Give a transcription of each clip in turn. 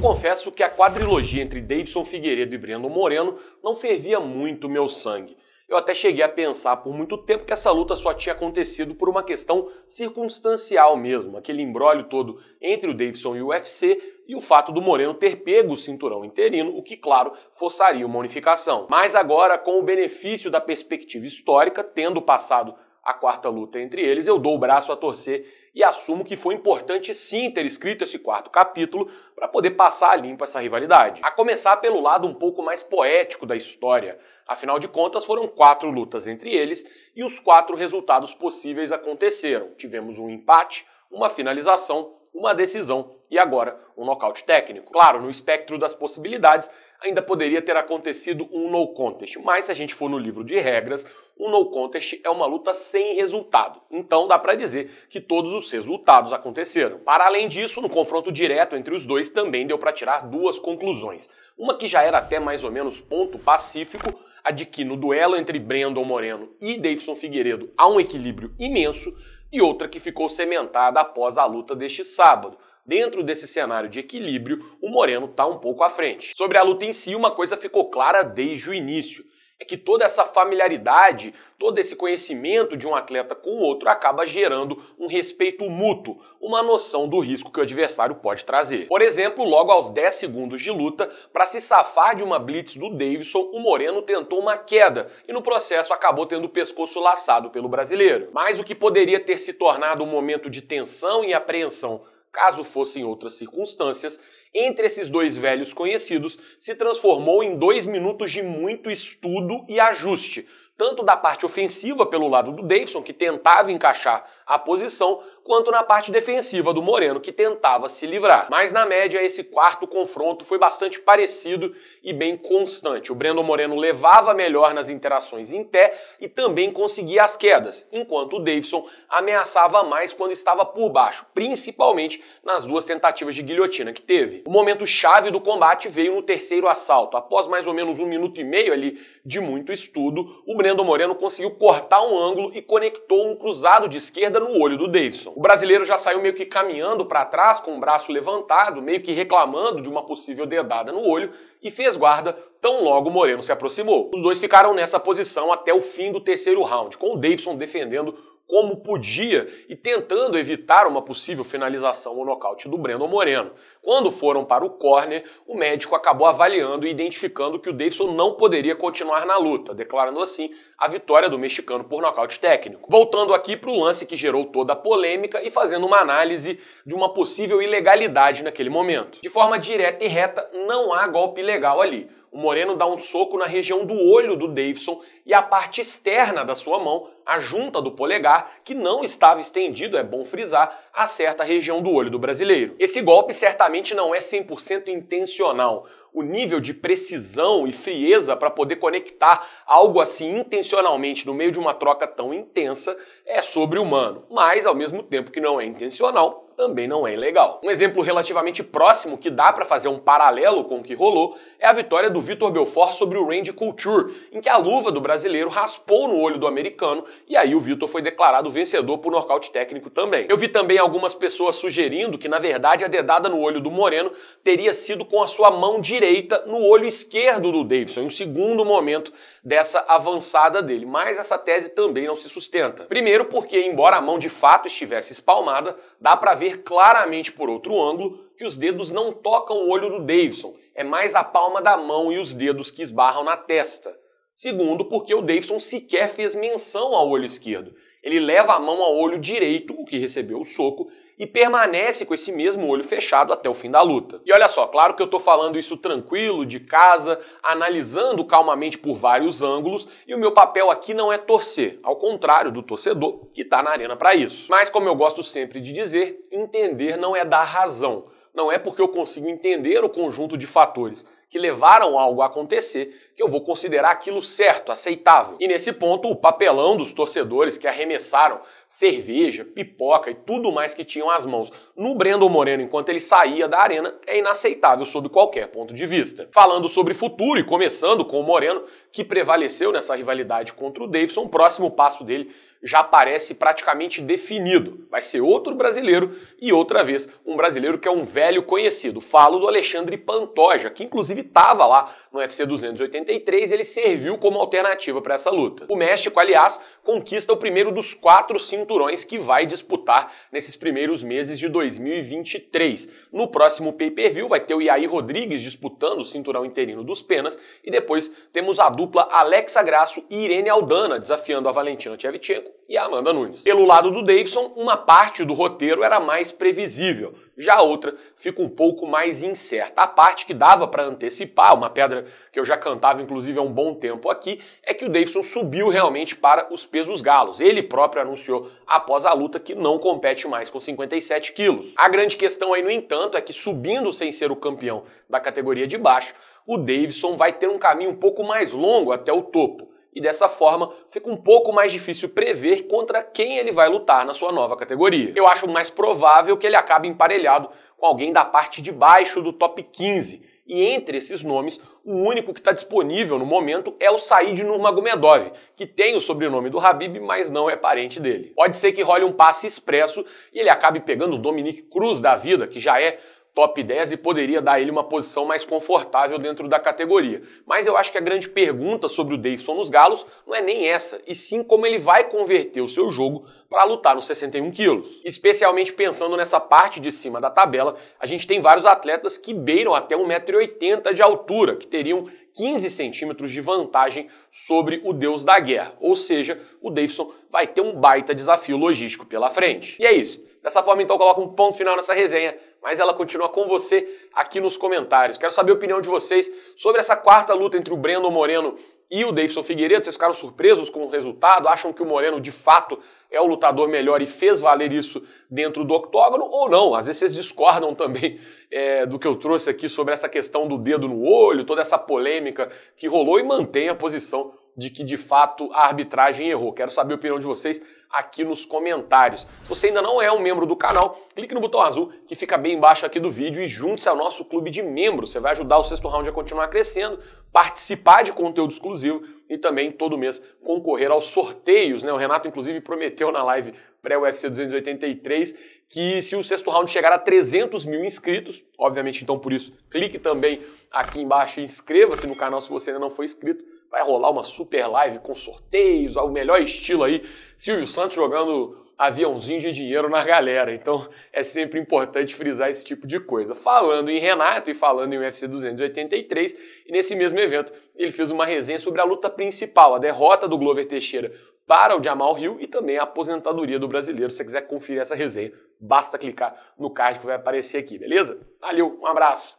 confesso que a quadrilogia entre Davidson Figueiredo e Breno Moreno não fervia muito meu sangue. Eu até cheguei a pensar por muito tempo que essa luta só tinha acontecido por uma questão circunstancial mesmo, aquele embrólio todo entre o Davidson e o UFC e o fato do Moreno ter pego o cinturão interino, o que, claro, forçaria uma unificação. Mas agora, com o benefício da perspectiva histórica, tendo passado a quarta luta entre eles, eu dou o braço a torcer e assumo que foi importante sim ter escrito esse quarto capítulo para poder passar a limpo essa rivalidade. A começar pelo lado um pouco mais poético da história. Afinal de contas, foram quatro lutas entre eles e os quatro resultados possíveis aconteceram. Tivemos um empate, uma finalização, uma decisão e agora um nocaute técnico. Claro, no espectro das possibilidades, ainda poderia ter acontecido um no contest. Mas se a gente for no livro de regras, um no contest é uma luta sem resultado. Então dá para dizer que todos os resultados aconteceram. Para além disso, no confronto direto entre os dois também deu para tirar duas conclusões. Uma que já era até mais ou menos ponto pacífico, a de que no duelo entre Brandon Moreno e Davidson Figueiredo há um equilíbrio imenso, e outra que ficou sementada após a luta deste sábado Dentro desse cenário de equilíbrio, o Moreno está um pouco à frente. Sobre a luta em si, uma coisa ficou clara desde o início é que toda essa familiaridade, todo esse conhecimento de um atleta com o outro acaba gerando um respeito mútuo, uma noção do risco que o adversário pode trazer. Por exemplo, logo aos 10 segundos de luta, para se safar de uma blitz do Davidson, o Moreno tentou uma queda e no processo acabou tendo o pescoço laçado pelo brasileiro. Mas o que poderia ter se tornado um momento de tensão e apreensão caso fossem outras circunstâncias, entre esses dois velhos conhecidos se transformou em dois minutos de muito estudo e ajuste, tanto da parte ofensiva pelo lado do Davidson, que tentava encaixar a posição, quanto na parte defensiva do Moreno, que tentava se livrar. Mas na média, esse quarto confronto foi bastante parecido e bem constante. O Breno Moreno levava melhor nas interações em pé e também conseguia as quedas, enquanto o Davidson ameaçava mais quando estava por baixo, principalmente nas duas tentativas de guilhotina que teve. O momento chave do combate veio no terceiro assalto. Após mais ou menos um minuto e meio ali de muito estudo, o Breno Moreno conseguiu cortar um ângulo e conectou um cruzado de esquerda no olho do Davidson. O brasileiro já saiu meio que caminhando para trás, com o braço levantado, meio que reclamando de uma possível dedada no olho, e fez guarda tão logo Moreno se aproximou. Os dois ficaram nessa posição até o fim do terceiro round, com o Davidson defendendo como podia e tentando evitar uma possível finalização ou nocaute do Breno Moreno. Quando foram para o corner, o médico acabou avaliando e identificando que o Davidson não poderia continuar na luta, declarando assim a vitória do mexicano por nocaute técnico. Voltando aqui para o lance que gerou toda a polêmica e fazendo uma análise de uma possível ilegalidade naquele momento. De forma direta e reta, não há golpe legal ali. O Moreno dá um soco na região do olho do Davidson e a parte externa da sua mão, a junta do polegar, que não estava estendido, é bom frisar, acerta a região do olho do brasileiro. Esse golpe certamente não é 100% intencional o nível de precisão e frieza para poder conectar algo assim intencionalmente no meio de uma troca tão intensa é sobre-humano. Mas, ao mesmo tempo que não é intencional, também não é ilegal. Um exemplo relativamente próximo que dá para fazer um paralelo com o que rolou é a vitória do Vitor Belfort sobre o Randy Couture, em que a luva do brasileiro raspou no olho do americano e aí o Vitor foi declarado vencedor por nocaute técnico também. Eu vi também algumas pessoas sugerindo que na verdade a dedada no olho do Moreno teria sido com a sua mão direita no olho esquerdo do Davidson, em um segundo momento dessa avançada dele. Mas essa tese também não se sustenta. Primeiro, porque, embora a mão de fato estivesse espalmada, dá para ver claramente por outro ângulo que os dedos não tocam o olho do Davidson. É mais a palma da mão e os dedos que esbarram na testa. Segundo, porque o Davidson sequer fez menção ao olho esquerdo. Ele leva a mão ao olho direito, o que recebeu o soco, e permanece com esse mesmo olho fechado até o fim da luta. E olha só, claro que eu estou falando isso tranquilo, de casa, analisando calmamente por vários ângulos, e o meu papel aqui não é torcer, ao contrário do torcedor que está na arena para isso. Mas como eu gosto sempre de dizer, entender não é dar razão. Não é porque eu consigo entender o conjunto de fatores, que levaram algo a acontecer, que eu vou considerar aquilo certo, aceitável. E nesse ponto, o papelão dos torcedores que arremessaram cerveja, pipoca e tudo mais que tinham as mãos no Brandon Moreno enquanto ele saía da arena é inaceitável sob qualquer ponto de vista. Falando sobre futuro e começando com o Moreno, que prevaleceu nessa rivalidade contra o Davidson, o próximo passo dele já parece praticamente definido. Vai ser outro brasileiro e outra vez um brasileiro que é um velho conhecido. Falo do Alexandre Pantoja, que inclusive estava lá no UFC 283, e ele serviu como alternativa para essa luta. O México, aliás, conquista o primeiro dos quatro cinturões que vai disputar nesses primeiros meses de 2023. No próximo pay-per-view vai ter o Yair Rodrigues disputando o cinturão interino dos penas e depois temos a dupla Alexa Grasso e Irene Aldana desafiando a Valentina Tchevchenko e a Amanda Nunes. Pelo lado do Davidson, uma parte do roteiro era mais previsível, já a outra fica um pouco mais incerta. A parte que dava para antecipar, uma pedra que eu já cantava inclusive há um bom tempo aqui, é que o Davidson subiu realmente para os pesos galos. Ele próprio anunciou após a luta que não compete mais com 57 quilos. A grande questão aí, no entanto, é que subindo sem ser o campeão da categoria de baixo, o Davidson vai ter um caminho um pouco mais longo até o topo e dessa forma fica um pouco mais difícil prever contra quem ele vai lutar na sua nova categoria. Eu acho mais provável que ele acabe emparelhado com alguém da parte de baixo do top 15. E entre esses nomes, o único que está disponível no momento é o Said Nurmagomedov, que tem o sobrenome do Habib, mas não é parente dele. Pode ser que role um passe expresso e ele acabe pegando o Dominique Cruz da vida, que já é top 10 e poderia dar ele uma posição mais confortável dentro da categoria. Mas eu acho que a grande pergunta sobre o Davidson nos Galos não é nem essa, e sim como ele vai converter o seu jogo para lutar nos 61 quilos. Especialmente pensando nessa parte de cima da tabela, a gente tem vários atletas que beiram até 1,80m de altura, que teriam 15 centímetros de vantagem sobre o deus da guerra. Ou seja, o Davidson vai ter um baita desafio logístico pela frente. E é isso. Dessa forma, então, eu coloco um ponto final nessa resenha mas ela continua com você aqui nos comentários. Quero saber a opinião de vocês sobre essa quarta luta entre o Breno Moreno e o Davidson Figueiredo. Vocês ficaram surpresos com o resultado? Acham que o Moreno de fato é o lutador melhor e fez valer isso dentro do octógono ou não? Às vezes vocês discordam também é, do que eu trouxe aqui sobre essa questão do dedo no olho, toda essa polêmica que rolou e mantém a posição de que de fato a arbitragem errou. Quero saber a opinião de vocês aqui nos comentários. Se você ainda não é um membro do canal, clique no botão azul que fica bem embaixo aqui do vídeo e junte-se ao nosso clube de membros. Você vai ajudar o sexto round a continuar crescendo, participar de conteúdo exclusivo e também todo mês concorrer aos sorteios. Né? O Renato, inclusive, prometeu na live pré-UFC 283 que se o sexto round chegar a 300 mil inscritos, obviamente, então por isso, clique também aqui embaixo e inscreva-se no canal se você ainda não for inscrito vai rolar uma super live com sorteios, o melhor estilo aí, Silvio Santos jogando aviãozinho de dinheiro na galera. Então é sempre importante frisar esse tipo de coisa. Falando em Renato e falando em UFC 283, e nesse mesmo evento ele fez uma resenha sobre a luta principal, a derrota do Glover Teixeira para o Jamal Rio e também a aposentadoria do brasileiro. Se você quiser conferir essa resenha, basta clicar no card que vai aparecer aqui, beleza? Valeu, um abraço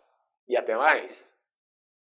e até mais!